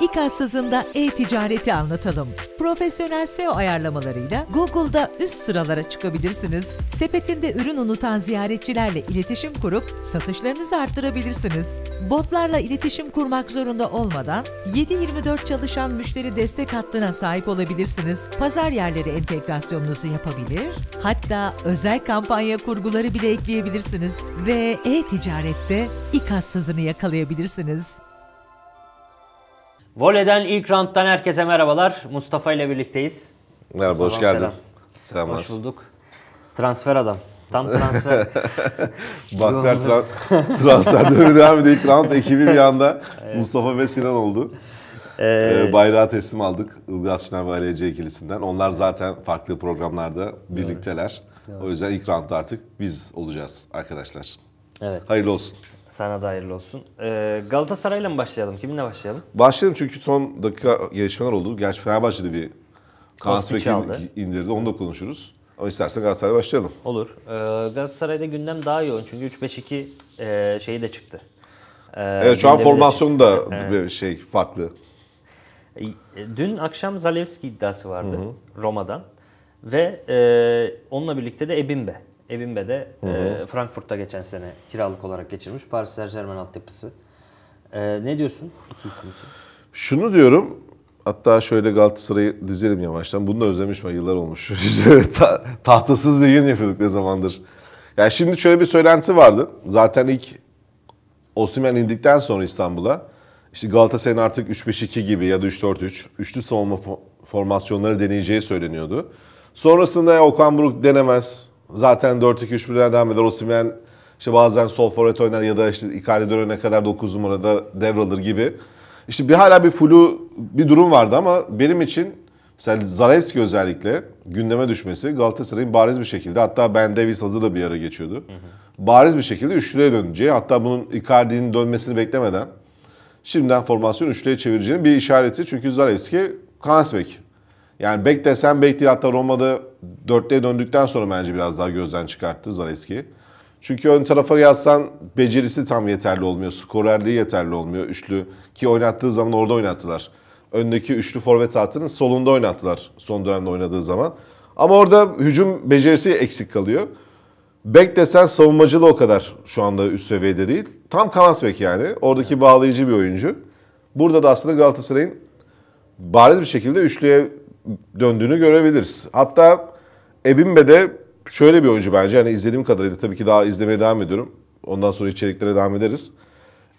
İKA Sazı'nda e-ticareti anlatalım. Profesyonel SEO ayarlamalarıyla Google'da üst sıralara çıkabilirsiniz. Sepetinde ürün unutan ziyaretçilerle iletişim kurup satışlarınızı arttırabilirsiniz. Botlarla iletişim kurmak zorunda olmadan 7-24 çalışan müşteri destek hattına sahip olabilirsiniz. Pazar yerleri entegrasyonunuzu yapabilir, hatta özel kampanya kurguları bile ekleyebilirsiniz ve e-ticarette İKA yakalayabilirsiniz. Voleyden ilk ranttan herkese merhabalar. Mustafa ile birlikteyiz. Merhaba, Mustafa hoş geldin. Selam. Selamlar. Hoş bulduk. Transfer adam. Tam transfer. Baklar tra- transfer dönemi devam ediyor. İlk round ekibi bir anda evet. Mustafa ve Sinan oldu. Ee, ee bayrağı teslim aldık Ilgaz Şener ve Ali ikilisinden. Onlar zaten farklı programlarda birlikteler. Doğru. O yüzden ilk round artık biz olacağız arkadaşlar. Evet. Hayırlı olsun. Sana da hayırlı olsun. Ee, Galatasaray'la mı başlayalım? Kiminle başlayalım? Başlayalım çünkü son dakika gelişmeler oldu. Gerçi Fenerbahçe'de bir transfer indirdi. Onu da konuşuruz. Ama istersen Galatasaray'a başlayalım. Olur. Ee, Galatasaray'da gündem daha yoğun. Çünkü 3-5-2 e, şeyi de çıktı. Ee, evet şu an formasyon da evet. şey farklı. E, e, dün akşam Zalewski iddiası vardı hı hı. Roma'dan. Ve e, onunla birlikte de Ebimbe. Ebimbe de E, Frankfurt'ta geçen sene kiralık olarak geçirmiş. Paris Saint Germain altyapısı. E, ne diyorsun iki isim için? Şunu diyorum. Hatta şöyle Galatasaray'ı dizelim yavaştan. Bunu da özlemiş mi yıllar olmuş. tahtasız yayın yapıyorduk ne zamandır. Yani şimdi şöyle bir söylenti vardı. Zaten ilk Osimhen indikten sonra İstanbul'a işte Galatasaray'ın artık 3-5-2 gibi ya da 3-4-3 üçlü savunma formasyonları deneyeceği söyleniyordu. Sonrasında Okan Buruk denemez zaten 4-2-3-1'den devam eder. Osimhen işte bazen sol forvet oynar ya da işte Icardi dönene kadar 9 numarada devralır gibi. İşte bir hala bir flu bir durum vardı ama benim için mesela Zalewski özellikle gündeme düşmesi Galatasaray'ın bariz bir şekilde hatta Ben Davis adı da bir ara geçiyordu. Bariz bir şekilde üçlüye döneceği hatta bunun Icardi'nin dönmesini beklemeden şimdiden formasyon üçlüye çevireceğinin bir işareti. Çünkü Zalewski kanat bek yani bek desen bek değil hatta Roma'da dörtlüye döndükten sonra bence biraz daha gözden çıkarttı Zaleski. Çünkü ön tarafa yatsan becerisi tam yeterli olmuyor. Skorerliği yeterli olmuyor. Üçlü ki oynattığı zaman orada oynattılar. Öndeki üçlü forvet hattının solunda oynattılar son dönemde oynadığı zaman. Ama orada hücum becerisi eksik kalıyor. Bek desen savunmacılığı o kadar şu anda üst seviyede değil. Tam kanat bek yani. Oradaki bağlayıcı bir oyuncu. Burada da aslında Galatasaray'ın bariz bir şekilde üçlüye döndüğünü görebiliriz. Hatta Ebimbe de şöyle bir oyuncu bence. Hani izlediğim kadarıyla tabii ki daha izlemeye devam ediyorum. Ondan sonra içeriklere devam ederiz.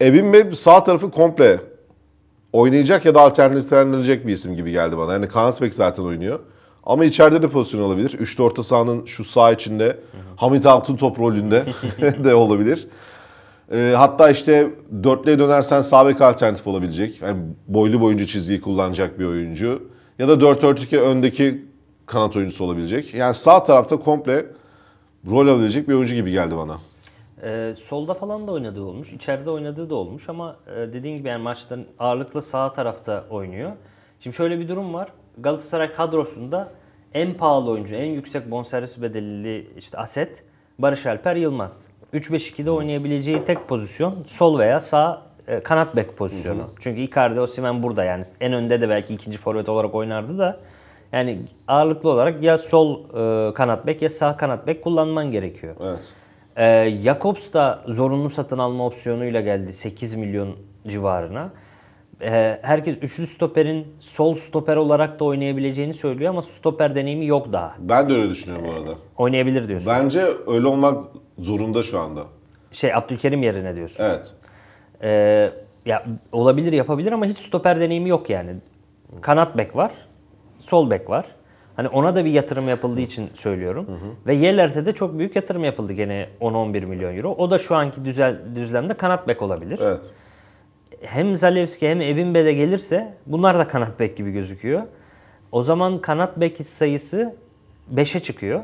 Ebimbe sağ tarafı komple oynayacak ya da alternatiflendirecek bir isim gibi geldi bana. Yani Kansbek zaten oynuyor. Ama içeride de pozisyon olabilir. Üçlü orta sahanın şu sağ içinde, Hamit hı. top rolünde de olabilir. E, hatta işte dörtlüye dönersen sağ bek alternatif olabilecek. Yani boylu boyunca çizgiyi kullanacak bir oyuncu ya da 4-4-2 öndeki kanat oyuncusu olabilecek. Yani sağ tarafta komple rol alabilecek bir oyuncu gibi geldi bana. Ee, solda falan da oynadığı olmuş. içeride oynadığı da olmuş ama e, dediğin gibi yani maçların ağırlıklı sağ tarafta oynuyor. Şimdi şöyle bir durum var. Galatasaray kadrosunda en pahalı oyuncu, en yüksek bonservis bedelli işte aset Barış Alper Yılmaz. 3-5-2'de oynayabileceği tek pozisyon sol veya sağ e, kanat bek pozisyonu. Hı hı. Çünkü Icardi Osimhen burada yani en önde de belki ikinci forvet olarak oynardı da yani ağırlıklı olarak ya sol e, kanat bek ya sağ kanat bek kullanman gerekiyor. Evet. E, Jakobs da zorunlu satın alma opsiyonuyla geldi 8 milyon civarına. E, herkes üçlü stoperin sol stoper olarak da oynayabileceğini söylüyor ama stoper deneyimi yok daha. Ben de öyle düşünüyorum e, bu arada. E, oynayabilir diyorsun. Bence öyle olmak zorunda şu anda. Şey Abdülkerim yerine diyorsun. Evet. Ee, ya olabilir yapabilir ama hiç stoper deneyimi yok yani. Kanat bek var. Sol bek var. Hani ona da bir yatırım yapıldığı için söylüyorum. Hı hı. Ve Yellert'e de çok büyük yatırım yapıldı gene 10-11 milyon euro. O da şu anki düzel, düzlemde kanat bek olabilir. Evet. Hem Zalewski hem Ebimbe de gelirse bunlar da kanat bek gibi gözüküyor. O zaman kanat bek sayısı 5'e çıkıyor.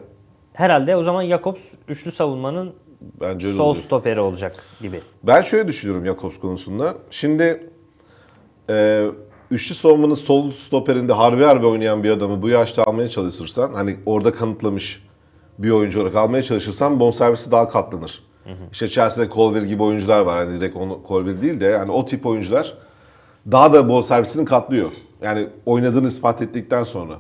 Herhalde o zaman Jakobs üçlü savunmanın bence öyle Sol oluyor. stoperi olacak gibi. Ben şöyle düşünüyorum Jakobs konusunda. Şimdi e, üçlü savunmanın sol stoperinde harbi harbi oynayan bir adamı bu yaşta almaya çalışırsan hani orada kanıtlamış bir oyuncu olarak almaya çalışırsan bonservisi daha katlanır. Hı hı. İşte Chelsea'de Colville gibi oyuncular var. Hani direkt onu, Colville değil de yani o tip oyuncular daha da bonservisini katlıyor. Yani oynadığını ispat ettikten sonra.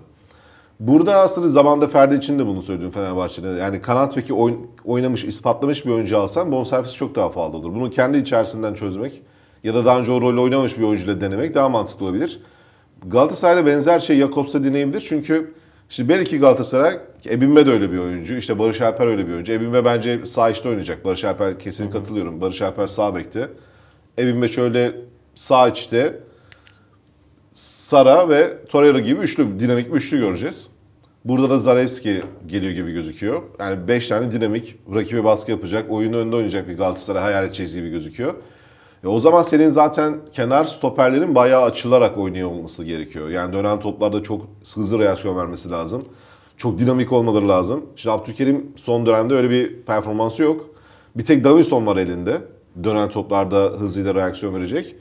Burada aslında zamanda Ferdi için de bunu söyledim Fenerbahçe'de. Yani kanat peki oyn, oynamış, ispatlamış bir oyuncu alsan bonservisi çok daha fazla olur. Bunu kendi içerisinden çözmek ya da daha önce o rolü oynamış bir oyuncuyla denemek daha mantıklı olabilir. Galatasaray'da benzer şey Jakobs'a deneyebilir. Çünkü şimdi belki Galatasaray, Ebinme de öyle bir oyuncu. işte Barış Alper öyle bir oyuncu. Ebinme bence sağ işte oynayacak. Barış Alper kesin katılıyorum. Barış Alper sağ bekti. Ebinme şöyle sağ içte Sara ve Torreira gibi üçlü, dinamik bir üçlü göreceğiz. Burada da Zalewski geliyor gibi gözüküyor. Yani 5 tane dinamik, rakibe baskı yapacak, oyunu önünde oynayacak bir Galatasaray hayal edeceğiz gibi gözüküyor. E o zaman senin zaten kenar stoperlerin bayağı açılarak oynuyor olması gerekiyor. Yani dönen toplarda çok hızlı reaksiyon vermesi lazım. Çok dinamik olmaları lazım. Şimdi Abdülkerim son dönemde öyle bir performansı yok. Bir tek Davinson var elinde. Dönen toplarda hızlıyla reaksiyon verecek.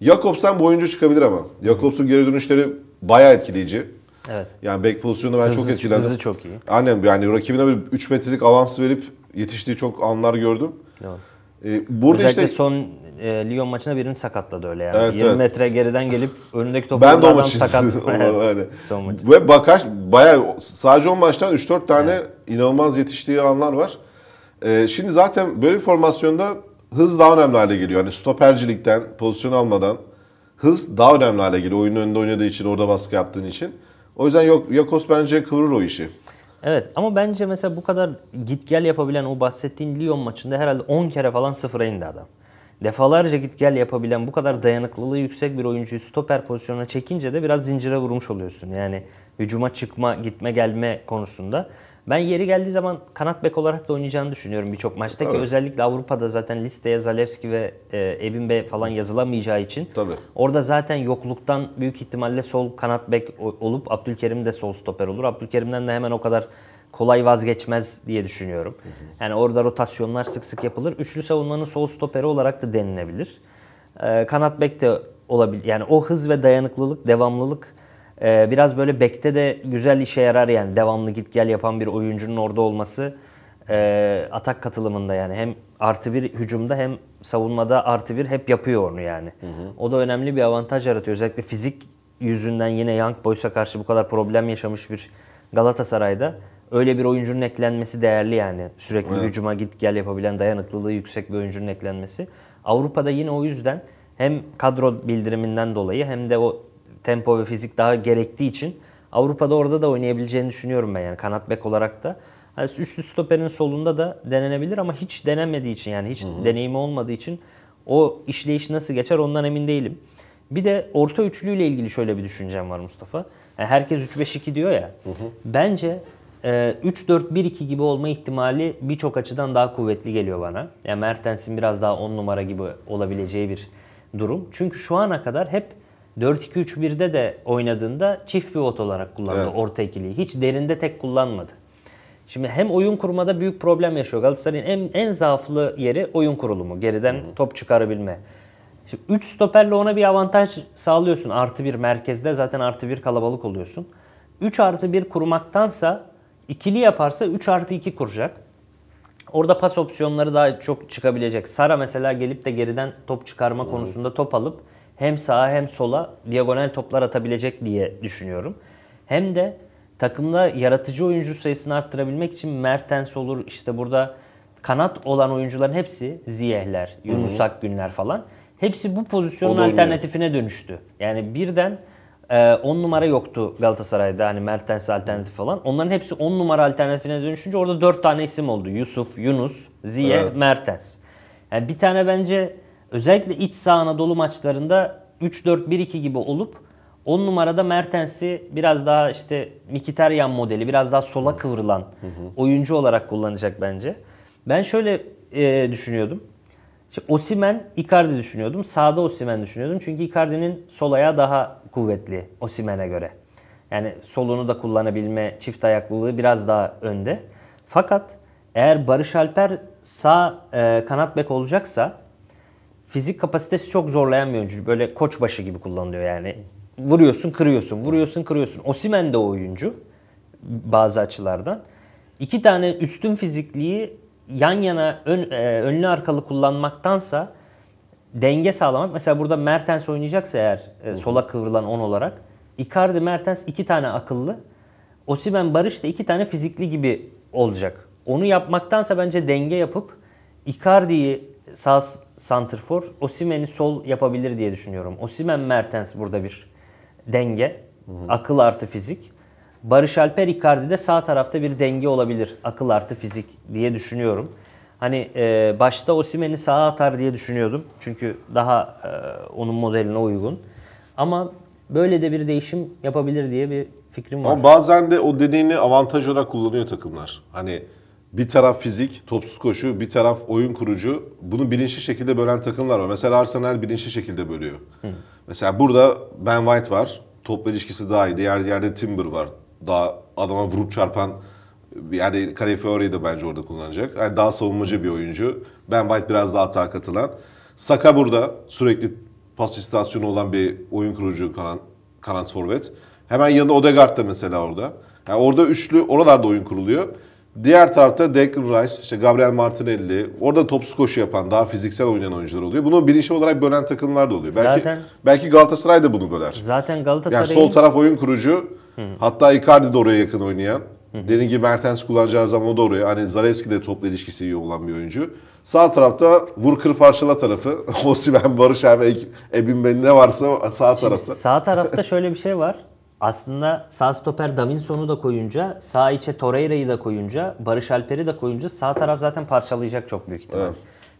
Jakobsen bu oyuncu çıkabilir ama. Jakobs'un geri dönüşleri bayağı etkileyici. Evet. Yani back pozisyonunda ben hızı, çok etkilendim. Hızı çok iyi. Aynen yani rakibine bir 3 metrelik avans verip yetiştiği çok anlar gördüm. Evet. Ee, burada Özellikle işte, son e, Lyon maçında birini sakatladı öyle yani. Evet, 20 evet. metre geriden gelip önündeki topu ben de o maçı sakat. evet. son maçı. Ve bakar bayağı sadece 10 maçtan 3-4 tane evet. inanılmaz yetiştiği anlar var. Ee, şimdi zaten böyle formasyonda hız daha önemli hale geliyor. Hani stopercilikten, pozisyon almadan hız daha önemli hale geliyor. Oyunun önünde oynadığı için, orada baskı yaptığın için. O yüzden yok Yakos bence kıvırır o işi. Evet ama bence mesela bu kadar git gel yapabilen o bahsettiğin Lyon maçında herhalde 10 kere falan sıfıra indi adam. Defalarca git gel yapabilen bu kadar dayanıklılığı yüksek bir oyuncuyu stoper pozisyonuna çekince de biraz zincire vurmuş oluyorsun. Yani hücuma çıkma, gitme, gelme konusunda. Ben yeri geldiği zaman kanat bek olarak da oynayacağını düşünüyorum birçok maçta ki özellikle Avrupa'da zaten listeye Zalewski ve e, Ebimbe falan yazılamayacağı için Tabii. orada zaten yokluktan büyük ihtimalle sol kanat bek olup Abdülkerim de sol stoper olur. Abdülkerim'den de hemen o kadar kolay vazgeçmez diye düşünüyorum. Hı hı. Yani orada rotasyonlar sık sık yapılır. Üçlü savunmanın sol stoperi olarak da denilebilir. Ee, kanat bek de olabilir. Yani o hız ve dayanıklılık, devamlılık ee, biraz böyle bekte de güzel işe yarar yani devamlı git gel yapan bir oyuncunun orada olması e, atak katılımında yani hem artı bir hücumda hem savunmada artı bir hep yapıyor onu yani. Hı hı. O da önemli bir avantaj yaratıyor. Özellikle fizik yüzünden yine Young Boys'a karşı bu kadar problem yaşamış bir Galatasaray'da öyle bir oyuncunun eklenmesi değerli yani. Sürekli evet. hücuma git gel yapabilen dayanıklılığı yüksek bir oyuncunun eklenmesi. Avrupa'da yine o yüzden hem kadro bildiriminden dolayı hem de o tempo ve fizik daha gerektiği için Avrupa'da orada da oynayabileceğini düşünüyorum ben yani kanat bek olarak da. Yani üçlü stoperin solunda da denenebilir ama hiç denemediği için yani hiç Hı-hı. deneyimi olmadığı için o işleyiş nasıl geçer ondan emin değilim. Bir de orta üçlüyle ilgili şöyle bir düşüncem var Mustafa. Yani herkes 3-5-2 diyor ya. Hı hı. Bence e, 3-4-1-2 gibi olma ihtimali birçok açıdan daha kuvvetli geliyor bana. Yani Mertens'in biraz daha 10 numara gibi olabileceği bir durum. Çünkü şu ana kadar hep 4-2-3-1'de de oynadığında çift pivot olarak kullandı evet. orta ikiliyi. Hiç derinde tek kullanmadı. Şimdi hem oyun kurmada büyük problem yaşıyor. Galatasaray'ın en, en zaaflı yeri oyun kurulumu. Geriden Hı-hı. top çıkarabilme. Şimdi 3 stoperle ona bir avantaj sağlıyorsun. Artı bir merkezde zaten artı bir kalabalık oluyorsun. 3 artı 1 kurmaktansa ikili yaparsa 3 artı 2 kuracak. Orada pas opsiyonları daha çok çıkabilecek. Sara mesela gelip de geriden top çıkarma Hı-hı. konusunda top alıp hem sağa hem sola diagonal toplar atabilecek diye düşünüyorum. Hem de takımda yaratıcı oyuncu sayısını arttırabilmek için Mertens olur işte burada kanat olan oyuncuların hepsi Ziyehler, Yunus Akgünler falan. Hepsi bu pozisyonun alternatifine dönüştü. Yani birden 10 e, numara yoktu Galatasaray'da hani Mertens alternatif falan. Onların hepsi 10 numara alternatifine dönüşünce orada 4 tane isim oldu. Yusuf, Yunus, Ziye, evet. Mertens. Yani bir tane bence Özellikle iç saha Anadolu maçlarında 3-4-1-2 gibi olup 10 numarada Mertens'i biraz daha işte Mkhitaryan modeli biraz daha sola kıvrılan oyuncu olarak kullanacak bence. Ben şöyle e, düşünüyordum. İşte Osimen, Icardi düşünüyordum. Sağda Osimen düşünüyordum. Çünkü Icardi'nin sol ayağı daha kuvvetli Osimen'e göre. Yani solunu da kullanabilme çift ayaklılığı biraz daha önde. Fakat eğer Barış Alper sağ e, kanat bek olacaksa fizik kapasitesi çok zorlayan bir oyuncu. Böyle koçbaşı gibi kullanılıyor yani. Vuruyorsun, kırıyorsun, vuruyorsun, kırıyorsun. Osimen de oyuncu bazı açılardan. İki tane üstün fizikliği yan yana ön, e, önlü arkalı kullanmaktansa denge sağlamak. Mesela burada Mertens oynayacaksa eğer e, sola kıvrılan 10 olarak. Icardi, Mertens iki tane akıllı. Osimen, Barış da iki tane fizikli gibi olacak. Onu yapmaktansa bence denge yapıp Icardi'yi sağ santrfor Osimen'i sol yapabilir diye düşünüyorum. Osimen Mertens burada bir denge. Hı hı. Akıl artı fizik. Barış Alper de sağ tarafta bir denge olabilir. Akıl artı fizik diye düşünüyorum. Hani e, başta Osimen'i sağa atar diye düşünüyordum. Çünkü daha e, onun modeline uygun. Ama böyle de bir değişim yapabilir diye bir fikrim var. Ama bazen de o dediğini avantaj olarak kullanıyor takımlar. Hani bir taraf fizik, topsuz koşu, bir taraf oyun kurucu. Bunu bilinçli şekilde bölen takımlar var. Mesela Arsenal bilinçli şekilde bölüyor. Hı. Mesela burada Ben White var. Topla ilişkisi daha iyi. Diğer yerde Timber var. Daha adama vurup çarpan yani Kalefiori'yi de bence orada kullanacak. Yani daha savunmacı bir oyuncu. Ben White biraz daha atağa katılan. Saka burada sürekli pas istasyonu olan bir oyun kurucu kanat, kanat forvet. Hemen yanında Odegaard da mesela orada. Yani orada üçlü oralarda oyun kuruluyor. Diğer tarafta Declan Rice, işte Gabriel Martinelli. Orada topsuz koşu yapan, daha fiziksel oynayan oyuncular oluyor. Bunu bilinçli olarak bölen takımlar da oluyor. Zaten, belki, belki Galatasaray da bunu böler. Zaten Galatasaray... Yani sol taraf oyun kurucu. Hı. Hatta Icardi de oraya yakın oynayan. Dediğim gibi Mertens kullanacağı zaman o da oraya. Hani Zalewski de topla ilişkisi iyi olan bir oyuncu. Sağ tarafta vur kır parçala tarafı. Osimen, Barış abi, Ebin Ben ne varsa sağ Şimdi tarafta. Sağ tarafta şöyle bir şey var aslında sağ stoper Davinson'u da koyunca, sağ içe Torreira'yı da koyunca, Barış Alper'i de koyunca sağ taraf zaten parçalayacak çok büyük ihtimal. Evet.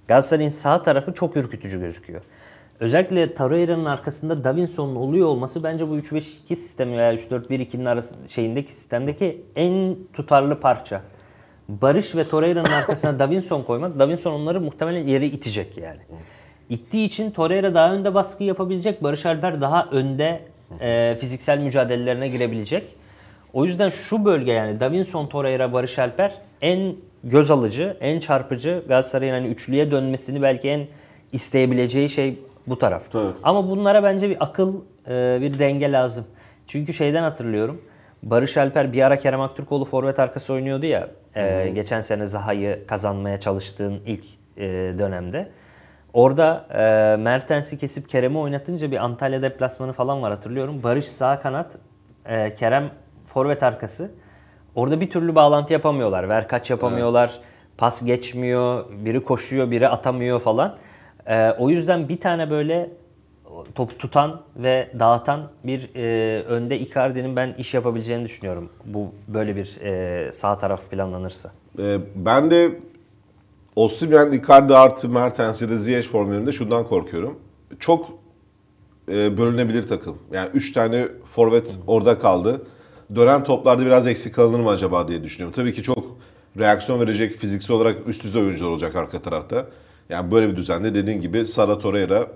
Galatasaray'ın sağ tarafı çok ürkütücü gözüküyor. Özellikle Torreira'nın arkasında Davinson'un oluyor olması bence bu 3-5-2 sistemi veya 3-4-1-2'nin arası şeyindeki sistemdeki en tutarlı parça. Barış ve Torreira'nın arkasına Davinson koymak, Davinson onları muhtemelen yere itecek yani. İttiği için Torreira daha önde baskı yapabilecek, Barış Alper daha önde e, fiziksel mücadelelerine girebilecek. O yüzden şu bölge yani Davinson Torreira Barış Alper en göz alıcı, en çarpıcı Galatasaray'ın hani üçlüye dönmesini belki en isteyebileceği şey bu taraf. Tabii. Ama bunlara bence bir akıl, e, bir denge lazım. Çünkü şeyden hatırlıyorum. Barış Alper bir ara Kerem Aktürkoğlu forvet arkası oynuyordu ya. E, hmm. Geçen sene Zaha'yı kazanmaya çalıştığın ilk e, dönemde. Orada e, Mertens'i kesip Kerem'i oynatınca bir Antalya deplasmanı falan var hatırlıyorum. Barış sağ kanat, e, Kerem forvet arkası. Orada bir türlü bağlantı yapamıyorlar. Verkaç yapamıyorlar. Evet. Pas geçmiyor. Biri koşuyor, biri atamıyor falan. E, o yüzden bir tane böyle top tutan ve dağıtan bir e, önde Icardi'nin ben iş yapabileceğini düşünüyorum. Bu böyle bir e, sağ taraf planlanırsa. E, ben de Osimhen, Icardi artı Mertens ya da Ziyech formülünde şundan korkuyorum. Çok e, bölünebilir takım. Yani 3 tane forvet orada kaldı. Dönen toplarda biraz eksik kalınır mı acaba diye düşünüyorum. Tabii ki çok reaksiyon verecek fiziksel olarak üst düzey oyuncular olacak arka tarafta. Yani böyle bir düzende dediğin gibi Sara Torreira,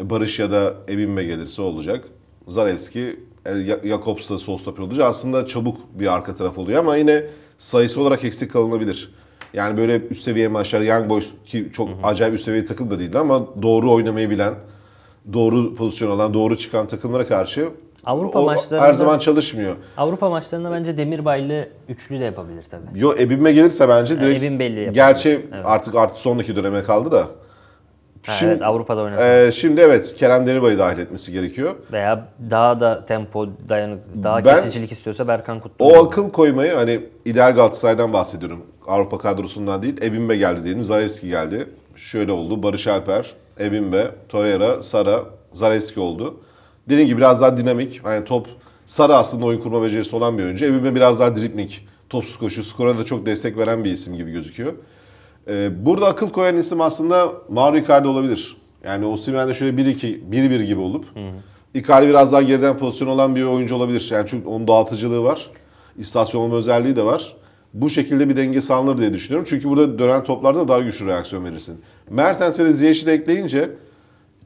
Barış ya da Evinme gelirse olacak. Zalewski, e, Jakobs da sol stoper olacak. Aslında çabuk bir arka taraf oluyor ama yine sayısı olarak eksik kalınabilir. Yani böyle üst seviye maçlar Young Boys ki çok hı hı. acayip üst seviye takım da değildi ama doğru oynamayı bilen, doğru pozisyon alan, doğru çıkan takımlara karşı Avrupa maçlarında her zaman çalışmıyor. Avrupa maçlarında bence Demirbaylı üçlü de yapabilir tabii. Yo Ebim'e gelirse bence direkt yani Ebim belli yapabilir. Gerçi evet. artık artık sondaki döneme kaldı da. Şimdi, evet Avrupa'da oynatıyor. E, şimdi evet Kerem Deribay'ı dahil etmesi gerekiyor. Veya daha da tempo dayanık daha ben, kesicilik istiyorsa Berkan Kutlu. O akıl koymayı hani ideal Galatasaray'dan bahsediyorum. Avrupa kadrosundan değil. Ebimbe geldi diyelim. Zalewski geldi. Şöyle oldu. Barış Alper, Ebimbe, Torreira, Sara, Zalewski oldu. Dediğim gibi biraz daha dinamik. Hani top Sara aslında oyun kurma becerisi olan bir oyuncu. Ebimbe biraz daha dripnik, Topsuz koşu, skora da çok destek veren bir isim gibi gözüküyor. Ee, burada akıl koyan isim aslında Mauro Icardi olabilir. Yani o Osimhen'de şöyle 1-2, 1-1 gibi olup hı. Icardi biraz daha geriden pozisyon olan bir oyuncu olabilir. Yani çünkü onun dağıtıcılığı var. İstasyon olma özelliği de var. Bu şekilde bir denge sağlanır diye düşünüyorum. Çünkü burada dönen toplarda daha güçlü reaksiyon verirsin. Mertens'e de Ziyech'i de ekleyince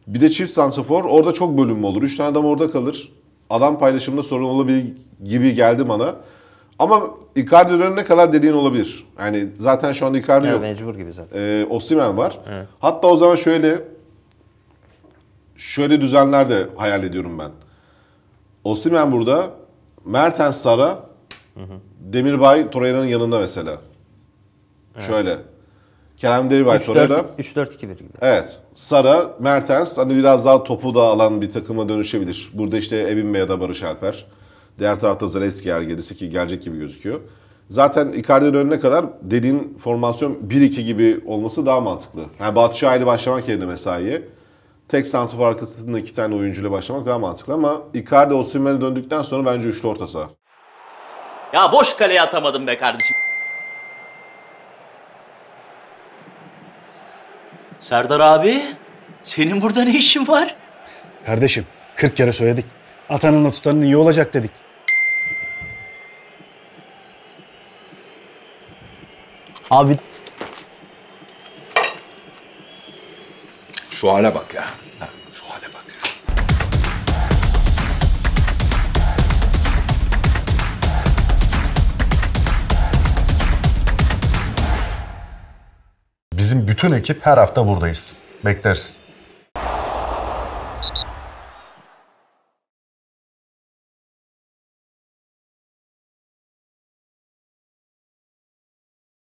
bir de çift santrafor orada çok bölünme olur. 3 tane adam orada kalır. Adam paylaşımında sorun olabilir gibi geldi bana. Ama Icardi dönene kadar dediğin olabilir. Yani zaten şu anda Icardi yok. Mecbur gibi zaten. Ee, Osimhen var. Evet. Hatta o zaman şöyle şöyle düzenler de hayal ediyorum ben. Osimhen burada, Mertens Sara, hı hı. Demirbay Torreira'nın yanında mesela. Evet. Şöyle. Kerem Demirbay Torreira. 3-4-2-1 gibi. Evet. Sara, Mertens hani biraz daha topu da alan bir takıma dönüşebilir. Burada işte Ebimbe ya da Barış Alper. Hı Diğer tarafta Zalewski yer gelirse ki gelecek gibi gözüküyor. Zaten Icardi'nin önüne kadar dediğin formasyon 1-2 gibi olması daha mantıklı. Yani Batu Şahin'i başlamak yerine mesaiye. Tek santrfor arkasında iki tane oyuncuyla başlamak daha mantıklı ama Icardi Osimhen'e döndükten sonra bence üçlü orta saha. Ya boş kaleye atamadım be kardeşim. Serdar abi, senin burada ne işin var? Kardeşim, 40 kere söyledik. Atanınla tutanın iyi olacak dedik. Abi Şu hale bak ya. şu hale bak. Bizim bütün ekip her hafta buradayız. Beklersin.